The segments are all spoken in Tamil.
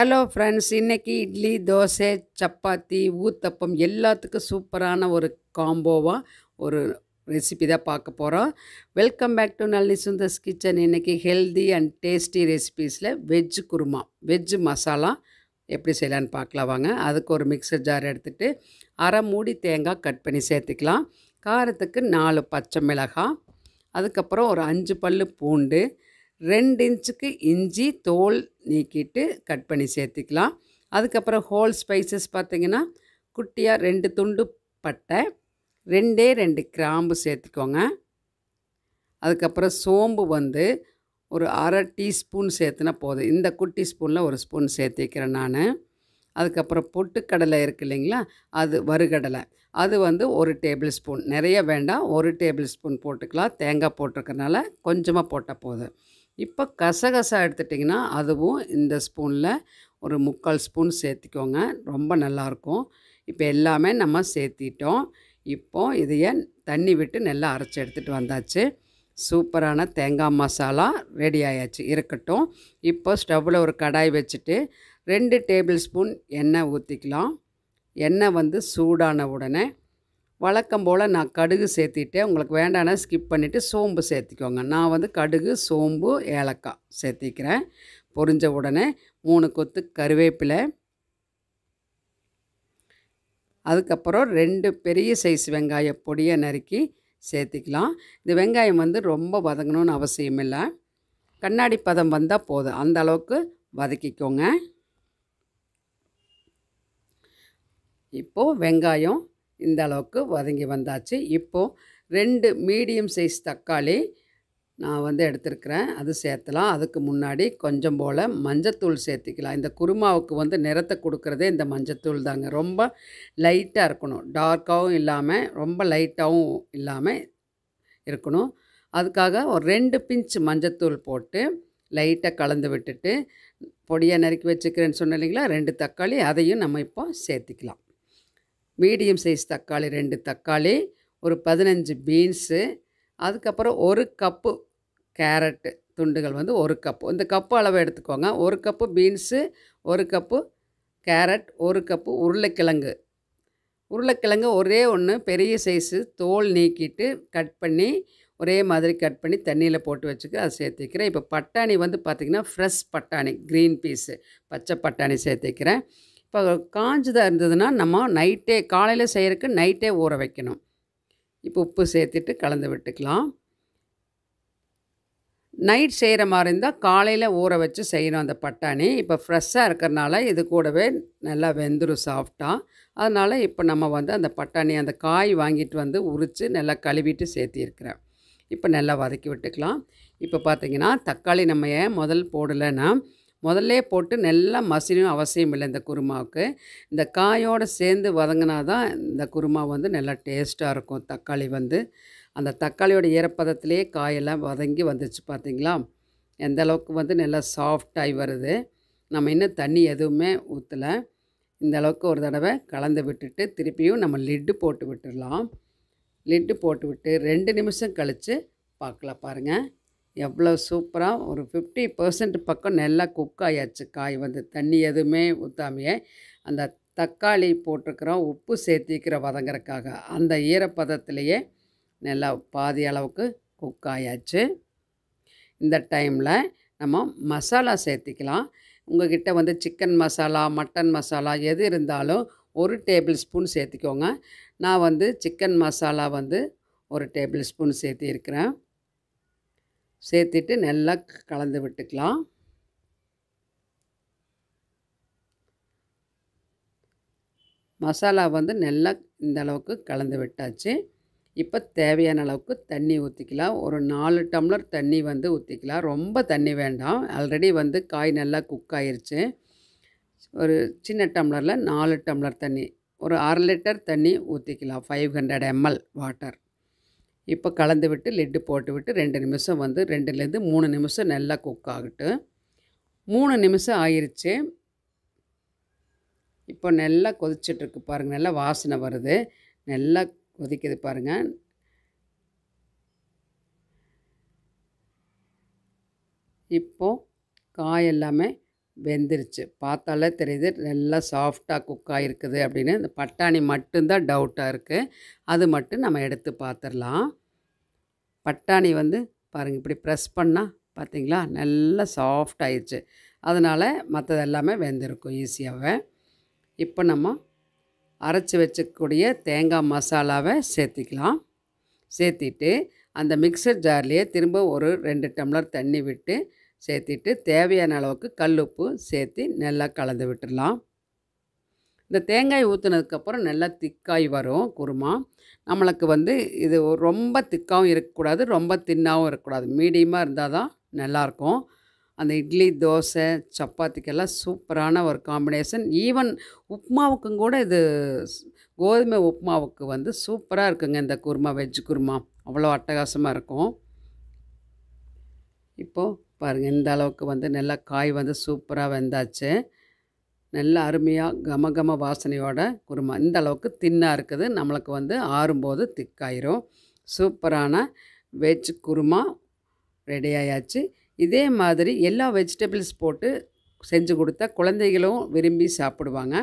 ஹலோ ஃப்ரெண்ட்ஸ் இன்றைக்கி இட்லி தோசை சப்பாத்தி ஊத்தப்பம் எல்லாத்துக்கும் சூப்பரான ஒரு காம்போவாக ஒரு ரெசிபி தான் பார்க்க போகிறோம் welcome back to Nalli Sundar's kitchen இன்றைக்கி ஹெல்தி அண்ட் டேஸ்டி ரெசிபீஸில் வெஜ் குருமா வெஜ்ஜு மசாலா எப்படி செய்யலான்னு பார்க்கலாம் வாங்க அதுக்கு ஒரு மிக்சர் ஜார் எடுத்துகிட்டு அரை மூடி தேங்காய் கட் பண்ணி சேர்த்துக்கலாம் காரத்துக்கு நாலு பச்சை மிளகாய் அதுக்கப்புறம் ஒரு அஞ்சு பல் பூண்டு ரெண்டு இன்ச்சுக்கு இஞ்சி தோல் நீக்கிட்டு கட் பண்ணி சேர்த்திக்கலாம் அதுக்கப்புறம் ஹோல் ஸ்பைசஸ் பார்த்திங்கன்னா குட்டியாக ரெண்டு துண்டு பட்டை ரெண்டே ரெண்டு கிராம்பு சேர்த்துக்கோங்க அதுக்கப்புறம் சோம்பு வந்து ஒரு அரை டீஸ்பூன் சேர்த்துனா போதும் இந்த குட்டி ஸ்பூனில் ஒரு ஸ்பூன் சேர்த்திக்கிறேன் நான் அதுக்கப்புறம் பொட்டுக்கடலை இருக்குது இல்லைங்களா அது வறுகடலை அது வந்து ஒரு டேபிள் ஸ்பூன் நிறைய வேண்டாம் ஒரு டேபிள் ஸ்பூன் போட்டுக்கலாம் தேங்காய் போட்டிருக்கறனால கொஞ்சமாக போட்டால் போதும் இப்போ கசகசா எடுத்துட்டிங்கன்னா அதுவும் இந்த ஸ்பூனில் ஒரு முக்கால் ஸ்பூன் சேர்த்திக்கோங்க ரொம்ப நல்லாயிருக்கும் இப்போ எல்லாமே நம்ம சேர்த்திட்டோம் இப்போது இதையே தண்ணி விட்டு நல்லா அரைச்சி எடுத்துகிட்டு வந்தாச்சு சூப்பரான தேங்காய் மசாலா ரெடி ஆயாச்சு இருக்கட்டும் இப்போ ஸ்டவ்வில் ஒரு கடாய் வச்சுட்டு ரெண்டு டேபிள் ஸ்பூன் எண்ணெய் ஊற்றிக்கலாம் எண்ணெய் வந்து சூடான உடனே வழக்கம் போல் நான் கடுகு சேர்த்திட்டேன் உங்களுக்கு வேண்டானா ஸ்கிப் பண்ணிவிட்டு சோம்பு சேர்த்திக்கோங்க நான் வந்து கடுகு சோம்பு ஏலக்காய் சேர்த்திக்கிறேன் பொரிஞ்ச உடனே மூணு கொத்து கருவேப்பிலை அதுக்கப்புறம் ரெண்டு பெரிய சைஸ் வெங்காய பொடியை நறுக்கி சேர்த்திக்கலாம் இந்த வெங்காயம் வந்து ரொம்ப வதங்கணும்னு அவசியம் இல்லை கண்ணாடி பதம் வந்தால் போதும் அந்த அளவுக்கு வதக்கிக்கோங்க இப்போது வெங்காயம் இந்த அளவுக்கு வதங்கி வந்தாச்சு இப்போது ரெண்டு மீடியம் சைஸ் தக்காளி நான் வந்து எடுத்திருக்கிறேன் அது சேர்த்தலாம் அதுக்கு முன்னாடி கொஞ்சம் போல் மஞ்சத்தூள் சேர்த்திக்கலாம் இந்த குருமாவுக்கு வந்து நிறத்தை கொடுக்குறதே இந்த மஞ்சத்தூள் தாங்க ரொம்ப லைட்டாக இருக்கணும் டார்க்காகவும் இல்லாமல் ரொம்ப லைட்டாகவும் இல்லாமல் இருக்கணும் அதுக்காக ஒரு ரெண்டு பிஞ்ச் மஞ்சத்தூள் போட்டு லைட்டாக கலந்து விட்டுட்டு பொடியாக நறுக்கி வச்சுக்கிறேன்னு சொன்ன ரெண்டு தக்காளி அதையும் நம்ம இப்போ சேர்த்திக்கலாம் மீடியம் சைஸ் தக்காளி ரெண்டு தக்காளி ஒரு பதினஞ்சு பீன்ஸு அதுக்கப்புறம் ஒரு கப்பு கேரட்டு துண்டுகள் வந்து ஒரு கப்பு இந்த கப்பு அளவை எடுத்துக்கோங்க ஒரு கப்பு பீன்ஸு ஒரு கப்பு கேரட் ஒரு கப்பு உருளைக்கிழங்கு உருளைக்கிழங்கு ஒரே ஒன்று பெரிய சைஸு தோல் நீக்கிட்டு கட் பண்ணி ஒரே மாதிரி கட் பண்ணி தண்ணியில் போட்டு வச்சுக்க அதை சேர்த்துக்கிறேன் இப்போ பட்டாணி வந்து பார்த்திங்கன்னா ஃப்ரெஷ் பட்டாணி க்ரீன் பீஸு பச்சை பட்டாணி சேர்த்துக்கிறேன் இப்போ காஞ்சதாக இருந்ததுன்னா நம்ம நைட்டே காலையில் செய்கிறதுக்கு நைட்டே ஊற வைக்கணும் இப்போ உப்பு சேர்த்துட்டு கலந்து விட்டுக்கலாம் நைட் செய்கிற மாதிரி இருந்தால் காலையில் ஊற வச்சு செய்யணும் அந்த பட்டாணி இப்போ ஃப்ரெஷ்ஷாக இருக்கிறனால இது கூடவே நல்லா வெந்துடும் சாஃப்டாக அதனால் இப்போ நம்ம வந்து அந்த பட்டாணி அந்த காய் வாங்கிட்டு வந்து உரித்து நல்லா கழுவிட்டு சேர்த்திருக்கிறேன் இப்போ நல்லா வதக்கி விட்டுக்கலாம் இப்போ பார்த்திங்கன்னா தக்காளி நம்ம ஏன் முதல் போடலைன்னா முதல்ல போட்டு நல்லா மசினும் அவசியம் இல்லை இந்த குருமாவுக்கு இந்த காயோடு சேர்ந்து வதங்கினா தான் இந்த குருமா வந்து நல்லா டேஸ்ட்டாக இருக்கும் தக்காளி வந்து அந்த தக்காளியோட ஈரப்பதத்திலே காயெல்லாம் வதங்கி வந்துச்சு பார்த்திங்களா எந்த அளவுக்கு வந்து நல்லா சாஃப்டாகி வருது நம்ம இன்னும் தண்ணி எதுவுமே ஊற்றலை இந்த அளவுக்கு ஒரு தடவை கலந்து விட்டுட்டு திருப்பியும் நம்ம லிட்டு போட்டு விட்டுடலாம் லிட்டு போட்டு விட்டு ரெண்டு நிமிஷம் கழித்து பார்க்கலாம் பாருங்கள் எவ்வளோ சூப்பராக ஒரு ஃபிஃப்டி பர்சன்ட் பக்கம் நல்லா குக் ஆயாச்சு காய் வந்து தண்ணி எதுவுமே ஊற்றாமையே அந்த தக்காளி போட்டிருக்கிறோம் உப்பு சேர்த்திக்கிற வதங்குறக்காக அந்த ஈரப்பதத்துலேயே நல்லா பாதி அளவுக்கு குக் ஆயாச்சு இந்த டைமில் நம்ம மசாலா சேர்த்திக்கலாம் உங்கள்கிட்ட வந்து சிக்கன் மசாலா மட்டன் மசாலா எது இருந்தாலும் ஒரு டேபிள் ஸ்பூன் சேர்த்திக்கோங்க நான் வந்து சிக்கன் மசாலா வந்து ஒரு டேபிள் ஸ்பூன் சேர்த்திருக்கிறேன் சேர்த்துட்டு நல்லா கலந்து விட்டுக்கலாம் மசாலா வந்து நல்லா இந்த அளவுக்கு கலந்து விட்டாச்சு இப்போ தேவையான அளவுக்கு தண்ணி ஊற்றிக்கலாம் ஒரு நாலு டம்ளர் தண்ணி வந்து ஊற்றிக்கலாம் ரொம்ப தண்ணி வேண்டாம் ஆல்ரெடி வந்து காய் நல்லா குக் ஆயிடுச்சு ஒரு சின்ன டம்ளரில் நாலு டம்ளர் தண்ணி ஒரு அரை லிட்டர் தண்ணி ஊற்றிக்கலாம் ஃபைவ் ஹண்ட்ரட் எம்எல் வாட்டர் இப்போ கலந்து விட்டு லிட்டு போட்டு விட்டு ரெண்டு நிமிஷம் வந்து ரெண்டுலேருந்து மூணு நிமிஷம் நல்லா குக் ஆகிட்டு மூணு நிமிஷம் ஆயிடுச்சு இப்போ நல்லா கொதிச்சிட்ருக்கு பாருங்கள் நல்லா வாசனை வருது நல்லா கொதிக்குது பாருங்கள் இப்போது காய் எல்லாமே வெந்துருச்சு பார்த்தாலே தெரியுது நல்லா சாஃப்டாக குக் ஆகிருக்குது அப்படின்னு இந்த பட்டாணி மட்டும்தான் டவுட்டாக இருக்குது அது மட்டும் நம்ம எடுத்து பார்த்துடலாம் பட்டாணி வந்து பாருங்கள் இப்படி ப்ரெஸ் பண்ணால் பார்த்திங்களா நல்லா சாஃப்ட் ஆயிடுச்சு அதனால் மற்றது எல்லாமே வெந்திருக்கும் ஈஸியாகவே இப்போ நம்ம அரைச்சி வச்சக்கூடிய தேங்காய் மசாலாவை சேர்த்திக்கலாம் சேர்த்திட்டு அந்த மிக்சர் ஜார்லேயே திரும்ப ஒரு ரெண்டு டம்ளர் தண்ணி விட்டு சேர்த்திட்டு தேவையான அளவுக்கு கல் உப்பு சேர்த்து நல்லா கலந்து விட்டுடலாம் இந்த தேங்காய் ஊற்றுனதுக்கப்புறம் நல்லா திக்காய் வரும் குருமா நம்மளுக்கு வந்து இது ரொம்ப திக்காகவும் இருக்கக்கூடாது ரொம்ப தின்னாகவும் இருக்கக்கூடாது மீடியமாக இருந்தால் தான் நல்லாயிருக்கும் அந்த இட்லி தோசை சப்பாத்திக்கெல்லாம் சூப்பரான ஒரு காம்பினேஷன் ஈவன் உப்மாவுக்கும் கூட இது கோதுமை உப்மாவுக்கு வந்து சூப்பராக இருக்குங்க இந்த குருமா வெஜ் குருமா அவ்வளோ அட்டகாசமாக இருக்கும் இப்போது பாருங்கள் இந்த அளவுக்கு வந்து நல்லா காய் வந்து சூப்பராக வெந்தாச்சு நல்லா அருமையாக கம கம வாசனையோட குருமா இந்த அளவுக்கு தின்னாக இருக்குது நம்மளுக்கு வந்து ஆறும்போது திக்காயிரும் சூப்பரான வெஜ் குருமா ரெடி ஆயாச்சு இதே மாதிரி எல்லா வெஜிடபிள்ஸ் போட்டு செஞ்சு கொடுத்தா குழந்தைகளும் விரும்பி சாப்பிடுவாங்க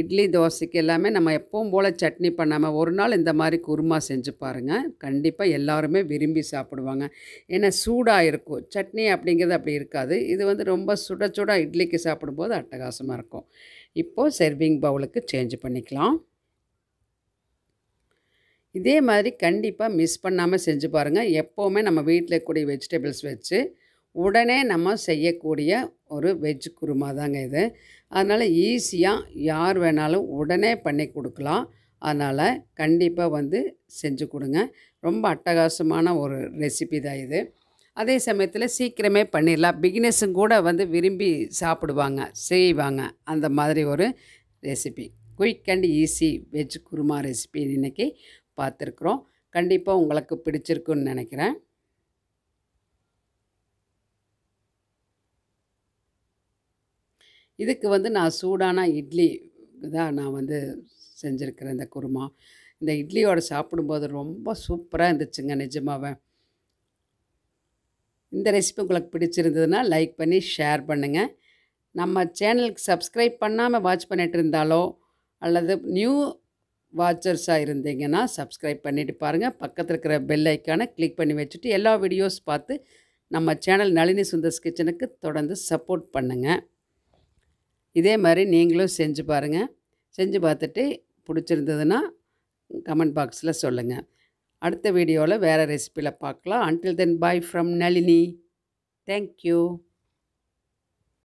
இட்லி தோசைக்கு எல்லாமே நம்ம எப்பவும் போல் சட்னி பண்ணாமல் ஒரு நாள் இந்த மாதிரி குருமா செஞ்சு பாருங்கள் கண்டிப்பாக எல்லாருமே விரும்பி சாப்பிடுவாங்க ஏன்னா சூடாக இருக்கும் சட்னி அப்படிங்கிறது அப்படி இருக்காது இது வந்து ரொம்ப சுட சுட இட்லிக்கு சாப்பிடும்போது அட்டகாசமாக இருக்கும் இப்போது செர்விங் பவுலுக்கு சேஞ்ச் பண்ணிக்கலாம் இதே மாதிரி கண்டிப்பாக மிஸ் பண்ணாமல் செஞ்சு பாருங்கள் எப்போவுமே நம்ம வீட்டில் கூடிய வெஜிடபிள்ஸ் வச்சு உடனே நம்ம செய்யக்கூடிய ஒரு வெஜ் குருமா தாங்க இது அதனால் ஈஸியாக யார் வேணாலும் உடனே பண்ணி கொடுக்கலாம் அதனால் கண்டிப்பாக வந்து செஞ்சு கொடுங்க ரொம்ப அட்டகாசமான ஒரு ரெசிபி தான் இது அதே சமயத்தில் சீக்கிரமே பண்ணிடலாம் பிகினஸும் கூட வந்து விரும்பி சாப்பிடுவாங்க செய்வாங்க அந்த மாதிரி ஒரு recipe quick and easy veg kurma recipe இன்றைக்கி பார்த்துருக்குறோம் கண்டிப்பாக உங்களுக்கு பிடிச்சிருக்குன்னு நினைக்கிறேன் இதுக்கு வந்து நான் சூடான இட்லி தான் நான் வந்து செஞ்சுருக்கிறேன் இந்த குருமா இந்த இட்லியோடு சாப்பிடும்போது ரொம்ப சூப்பராக இருந்துச்சுங்க நிஜமாவே இந்த ரெசிபி உங்களுக்கு பிடிச்சிருந்ததுன்னா லைக் பண்ணி ஷேர் பண்ணுங்கள் நம்ம சேனலுக்கு சப்ஸ்கிரைப் பண்ணாமல் வாட்ச் பண்ணிகிட்டு இருந்தாலோ அல்லது நியூ வாட்சர்ஸாக இருந்தீங்கன்னா சப்ஸ்கிரைப் பண்ணிவிட்டு பாருங்கள் பக்கத்தில் இருக்கிற பெல் ஐக்கானை கிளிக் பண்ணி வச்சுட்டு எல்லா வீடியோஸ் பார்த்து நம்ம சேனல் நளினி சுந்தர்ஸ் கிச்சனுக்கு தொடர்ந்து சப்போர்ட் பண்ணுங்கள் இதே மாதிரி நீங்களும் செஞ்சு பாருங்கள் செஞ்சு பார்த்துட்டு பிடிச்சிருந்ததுன்னா கமெண்ட் பாக்ஸில் சொல்லுங்கள் அடுத்த வீடியோவில் வேறு ரெசிப்பியில் பார்க்கலாம் until then bye from Nalini thank you